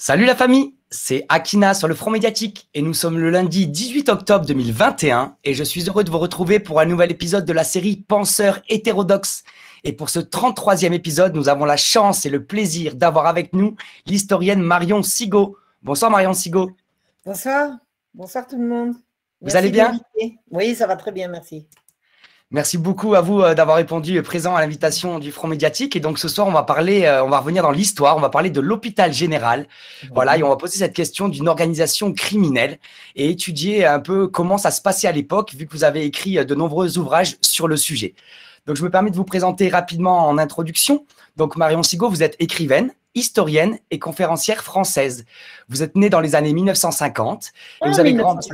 Salut la famille, c'est Akina sur le Front Médiatique et nous sommes le lundi 18 octobre 2021 et je suis heureux de vous retrouver pour un nouvel épisode de la série Penseurs hétérodoxes. Et pour ce 33e épisode, nous avons la chance et le plaisir d'avoir avec nous l'historienne Marion Sigaud. Bonsoir Marion Sigaud. Bonsoir, bonsoir tout le monde. Vous allez bien Oui, ça va très bien, merci. Merci beaucoup à vous euh, d'avoir répondu présent à l'invitation du Front médiatique. Et donc ce soir, on va parler, euh, on va revenir dans l'histoire, on va parler de l'hôpital général. Voilà, et on va poser cette question d'une organisation criminelle et étudier un peu comment ça se passait à l'époque, vu que vous avez écrit euh, de nombreux ouvrages sur le sujet. Donc je me permets de vous présenter rapidement en introduction. Donc Marion Sigaud, vous êtes écrivaine, historienne et conférencière française. Vous êtes née dans les années 1950 et vous avez grandi.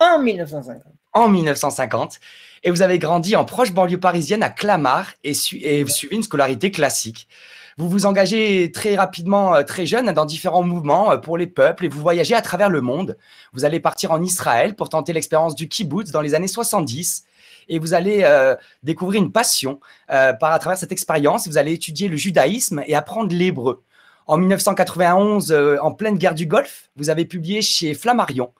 En 1950 en 1950 et vous avez grandi en proche banlieue parisienne à Clamart et, suivi une scolarité classique. Vous vous engagez très rapidement, euh, très jeune, dans différents mouvements euh, pour les peuples et vous voyagez à travers le monde. Vous allez partir en Israël pour tenter l'expérience du kibbutz dans les années 70 et vous allez euh, découvrir une passion par à travers cette expérience. Vous allez étudier le judaïsme et apprendre l'hébreu. En 1991, en pleine guerre du Golfe, vous avez publié chez Flammarion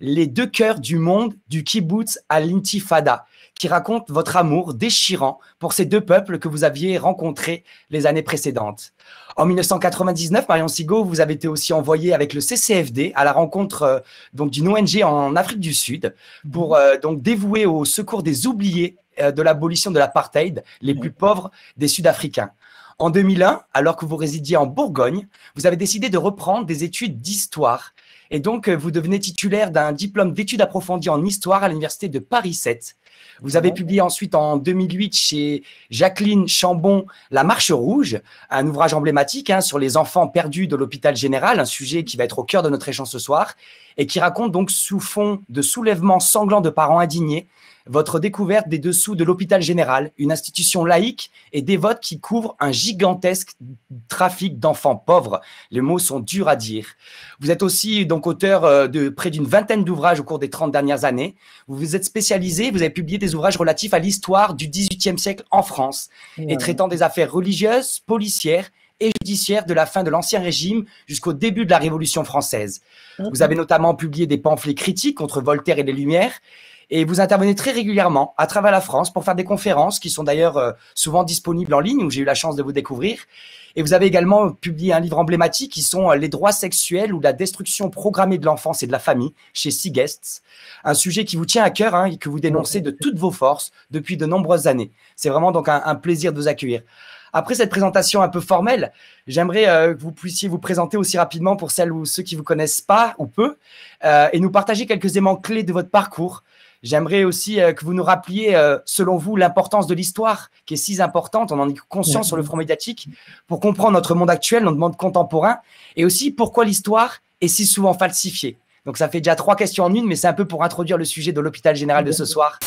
les deux cœurs du monde du kibbutz à l'intifada, qui raconte votre amour déchirant pour ces deux peuples que vous aviez rencontrés les années précédentes. En 1999, Marion Sigaud, vous avez été aussi envoyé avec le CCFD à la rencontre euh, d'une ONG en Afrique du Sud pour euh, donc dévouer au secours des oubliés euh, de l'abolition de l'apartheid, les plus pauvres des Sud-Africains. En 2001, alors que vous résidiez en Bourgogne, vous avez décidé de reprendre des études d'histoire et donc, euh, vous devenez titulaire d'un diplôme d'études approfondies en histoire à l'université de Paris 7. Vous avez publié ensuite en 2008 chez Jacqueline Chambon La Marche Rouge, un ouvrage emblématique hein, sur les enfants perdus de l'hôpital général, un sujet qui va être au cœur de notre échange ce soir, et qui raconte donc sous fond de soulèvements sanglants de parents indignés votre découverte des dessous de l'hôpital général, une institution laïque et dévote qui couvre un gigantesque trafic d'enfants pauvres. Les mots sont durs à dire. Vous êtes aussi donc auteur euh, de près d'une vingtaine d'ouvrages au cours des 30 dernières années. Vous vous êtes spécialisé, vous avez publié des ouvrages relatifs à l'histoire du XVIIIe siècle en France et traitant des affaires religieuses, policières et judiciaires de la fin de l'Ancien Régime jusqu'au début de la Révolution française. Vous avez notamment publié des pamphlets critiques contre Voltaire et les Lumières et vous intervenez très régulièrement à travers la France pour faire des conférences qui sont d'ailleurs euh, souvent disponibles en ligne où j'ai eu la chance de vous découvrir. Et vous avez également publié un livre emblématique qui sont euh, Les droits sexuels ou la destruction programmée de l'enfance et de la famille chez Sea Guests, un sujet qui vous tient à cœur hein, et que vous dénoncez de toutes vos forces depuis de nombreuses années. C'est vraiment donc un, plaisir de vous accueillir. Après cette présentation un peu formelle, j'aimerais euh, que vous puissiez vous présenter aussi rapidement pour celles ou ceux qui vous connaissent pas ou peu et nous partager quelques éléments clés de votre parcours J'aimerais aussi euh, que vous nous rappeliez, euh, selon vous, l'importance de l'histoire, qui est si importante, on en est conscient sur le front médiatique, pour comprendre notre monde actuel, notre monde contemporain, et aussi pourquoi l'histoire est si souvent falsifiée. Donc ça fait déjà trois questions en une, mais c'est un peu pour introduire le sujet de l'hôpital général de ce soir.